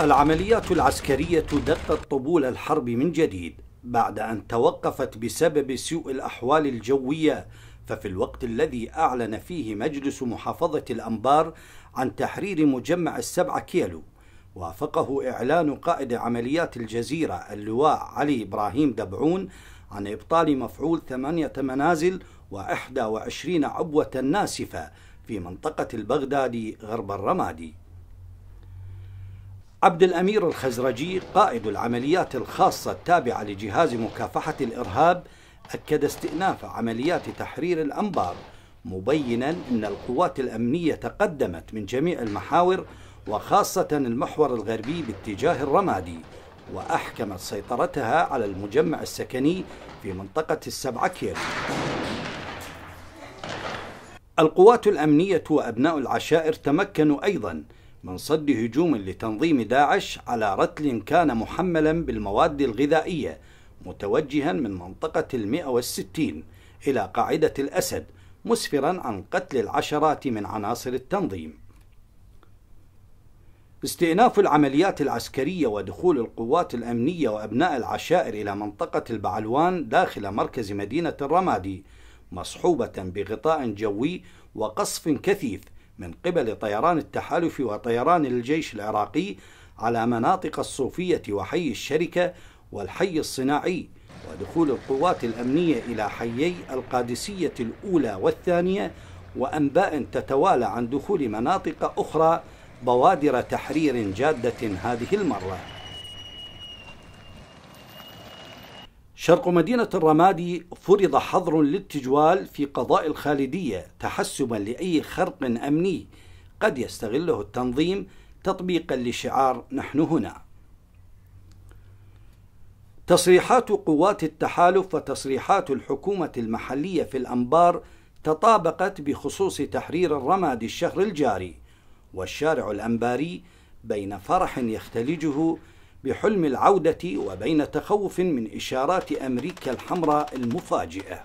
العمليات العسكرية دقت طبول الحرب من جديد بعد أن توقفت بسبب سوء الأحوال الجوية ففي الوقت الذي أعلن فيه مجلس محافظة الأنبار عن تحرير مجمع السبعة كيلو وافقه إعلان قائد عمليات الجزيرة اللواء علي إبراهيم دبعون عن إبطال مفعول ثمانية منازل وإحدى وعشرين عبوة ناسفة في منطقة البغدادي غرب الرمادي عبد الأمير الخزرجي قائد العمليات الخاصة التابعة لجهاز مكافحة الإرهاب أكد استئناف عمليات تحرير الأنبار مبينا أن القوات الأمنية تقدمت من جميع المحاور وخاصة المحور الغربي باتجاه الرمادي وأحكمت سيطرتها على المجمع السكني في منطقة السبعه كيل القوات الأمنية وأبناء العشائر تمكنوا أيضا من صد هجوم لتنظيم داعش على رتل كان محملا بالمواد الغذائية متوجها من منطقة المئة والستين إلى قاعدة الأسد مسفرا عن قتل العشرات من عناصر التنظيم استئناف العمليات العسكرية ودخول القوات الأمنية وأبناء العشائر إلى منطقة البعلوان داخل مركز مدينة الرمادي مصحوبة بغطاء جوي وقصف كثيف من قبل طيران التحالف وطيران الجيش العراقي على مناطق الصوفية وحي الشركة والحي الصناعي ودخول القوات الأمنية إلى حيي القادسية الأولى والثانية وأنباء تتوالى عن دخول مناطق أخرى بوادر تحرير جادة هذه المرة شرق مدينة الرمادي فرض حظر للتجوال في قضاء الخالدية تحسبا لأي خرق أمني قد يستغله التنظيم تطبيقا لشعار نحن هنا. تصريحات قوات التحالف وتصريحات الحكومة المحلية في الأنبار تطابقت بخصوص تحرير الرمادي الشهر الجاري والشارع الأنباري بين فرح يختلجه بحلم العودة وبين تخوف من إشارات أمريكا الحمراء المفاجئة